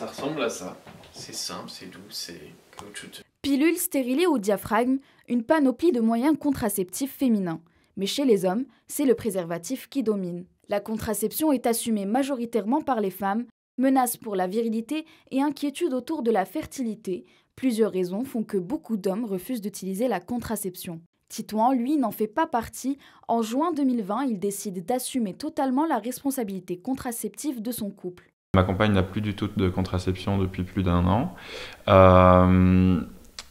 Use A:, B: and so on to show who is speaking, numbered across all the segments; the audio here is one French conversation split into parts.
A: Ça ressemble à ça. C'est simple, c'est doux, c'est
B: Pilules, stérilées au diaphragme, une panoplie de moyens contraceptifs féminins. Mais chez les hommes, c'est le préservatif qui domine. La contraception est assumée majoritairement par les femmes, menace pour la virilité et inquiétude autour de la fertilité. Plusieurs raisons font que beaucoup d'hommes refusent d'utiliser la contraception. Titouan, lui, n'en fait pas partie. En juin 2020, il décide d'assumer totalement la responsabilité contraceptive de son couple.
C: Ma compagne n'a plus du tout de contraception depuis plus d'un an. Euh,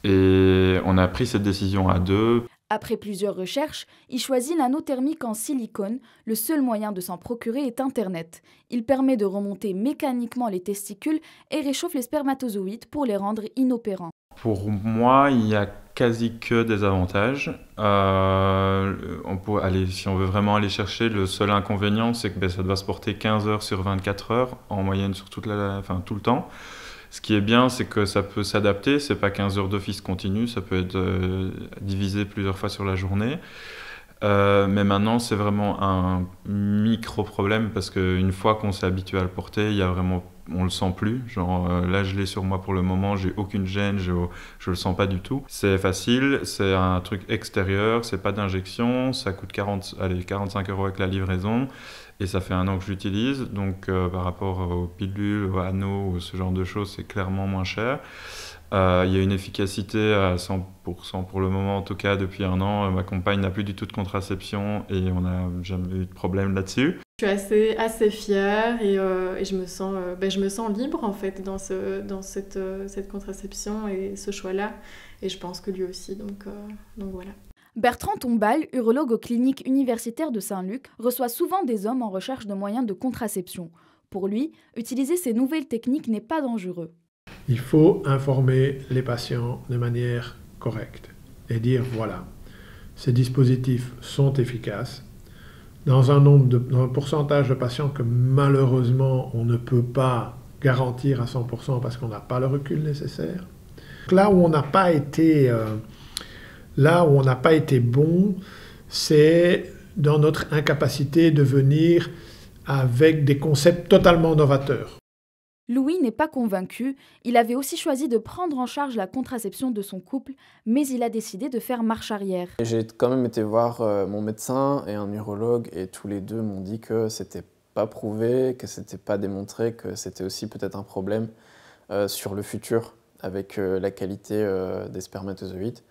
C: et on a pris cette décision à deux.
B: Après plusieurs recherches, il choisit l'anneau thermique en silicone. Le seul moyen de s'en procurer est Internet. Il permet de remonter mécaniquement les testicules et réchauffe les spermatozoïdes pour les rendre inopérants.
C: Pour moi, il y a quasi que des avantages. Euh, on peut aller, si on veut vraiment aller chercher, le seul inconvénient, c'est que ben, ça doit se porter 15 heures sur 24 heures, en moyenne sur toute la, enfin, tout le temps. Ce qui est bien, c'est que ça peut s'adapter. C'est pas 15 heures d'office continue, ça peut être euh, divisé plusieurs fois sur la journée. Euh, mais maintenant, c'est vraiment un micro problème parce qu'une fois qu'on s'est habitué à le porter, il y a vraiment on le sent plus. Genre euh, là, je l'ai sur moi pour le moment, j'ai aucune gêne, je, je le sens pas du tout. C'est facile, c'est un truc extérieur, c'est pas d'injection, ça coûte 40, allez, 45 euros avec la livraison. Et ça fait un an que j'utilise donc euh, par rapport aux pilules, aux anneaux, ce genre de choses, c'est clairement moins cher. Euh, il y a une efficacité à 100% pour le moment, en tout cas depuis un an. Ma compagne n'a plus du tout de contraception et on n'a jamais eu de problème là-dessus.
B: Je suis assez, assez fière et, euh, euh, ben, je, me sens, libre en fait dans, euh, cette, contraception et ce choix-là. Et je pense que lui aussi, donc, voilà. Bertrand Tombal, urologue aux cliniques universitaires de Saint-Luc, reçoit souvent des hommes en recherche de moyens de contraception. Pour lui, utiliser ces nouvelles techniques n'est pas dangereux.
A: Il faut informer les patients de manière correcte et dire voilà, ces dispositifs sont efficaces, dans un, nombre de, pourcentage de patients que malheureusement on ne peut pas garantir à 100% parce qu'on n'a pas le recul nécessaire. Là où euh, là où on n'a pas été bon, c'est dans notre incapacité de venir avec des concepts totalement novateurs.
B: Louis n'est pas convaincu, il avait aussi choisi de prendre en charge la contraception de son couple, mais il a décidé de faire marche arrière.
A: J'ai quand même été voir euh, mon médecin et un urologue et tous les deux m'ont dit que c'était pas prouvé, que c'était pas démontré, que c'était aussi peut-être un problème euh, sur le futur avec euh, la qualité des spermatozoïdes.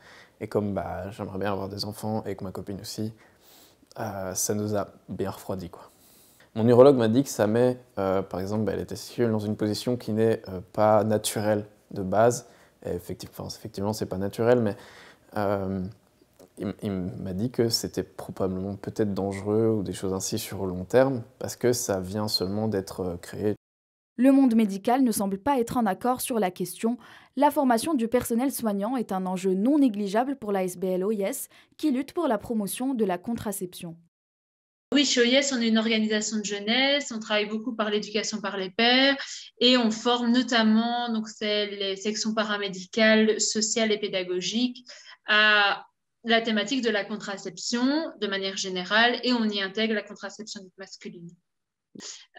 A: Et comme bah, j'aimerais bien avoir des enfants et que ma copine aussi, ça nous a bien refroidi quoi. Mon neurologue m'a dit que ça met, euh, par exemple, bah, elle les testicules dans une position qui n'est euh, pas naturelle de base. effectivement, effectivement c'est pas naturel, mais euh, il, m'a dit que c'était probablement peut-être dangereux ou des choses ainsi sur le long terme, parce que ça vient seulement d'être créé.
B: Le monde médical ne semble pas être en accord sur la question. La formation du personnel soignant est un enjeu non négligeable pour la SBL OIS qui lutte pour la promotion de la contraception.
D: Oui, chez OIS, on est une organisation de jeunesse, on travaille beaucoup par l'éducation par les pairs et on forme notamment donc les sections paramédicales, sociales et pédagogiques à la thématique de la contraception de manière générale et on y intègre la contraception masculine.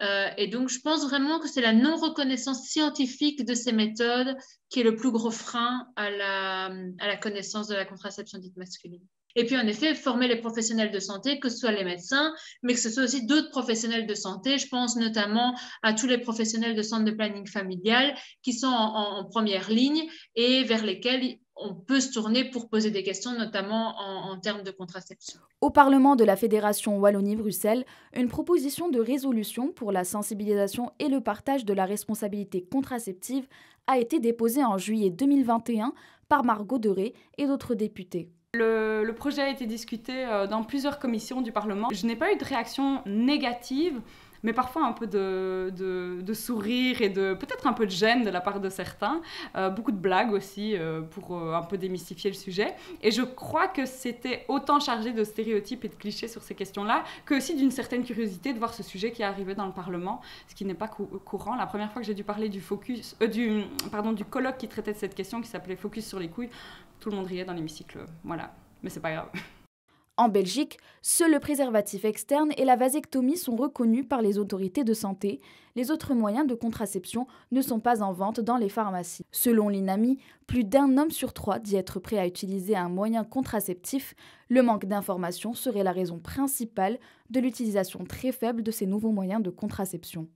D: Euh, et donc, je pense vraiment que c'est la non-reconnaissance scientifique de ces méthodes qui est le plus gros frein à la, à la connaissance de la contraception dite masculine. Et puis, en effet, former les professionnels de santé, que ce soit les médecins, mais que ce soit aussi d'autres professionnels de santé. Je pense notamment à tous les professionnels de centres de planning familial qui sont en, première ligne et vers lesquels on peut se tourner pour poser des questions, notamment en, termes de contraception.
B: Au Parlement de la Fédération Wallonie-Bruxelles, une proposition de résolution pour la sensibilisation et le partage de la responsabilité contraceptive a été déposée en juillet 2021 par Margot Deré et d'autres députés.
D: Le, projet a été discuté euh, dans plusieurs commissions du Parlement. Je n'ai pas eu de réaction négative mais parfois un peu de, de, sourire et de peut-être un peu de gêne de la part de certains, euh, beaucoup de blagues aussi euh, pour euh, un peu démystifier le sujet. Et je crois que c'était autant chargé de stéréotypes et de clichés sur ces questions-là que aussi d'une certaine curiosité de voir ce sujet qui est arrivé dans le Parlement, ce qui n'est pas courant. La première fois que j'ai dû parler du focus, du pardon, du colloque qui traitait de cette question qui s'appelait Focus sur les couilles, tout le monde riait dans l'hémicycle. Voilà, mais c'est pas grave.
B: En Belgique, seuls le préservatif externe et la vasectomie sont reconnus par les autorités de santé. Les autres moyens de contraception ne sont pas en vente dans les pharmacies. Selon l'INAMI, plus d'un homme sur trois dit être prêt à utiliser un moyen contraceptif. Le manque d'information serait la raison principale de l'utilisation très faible de ces nouveaux moyens de contraception.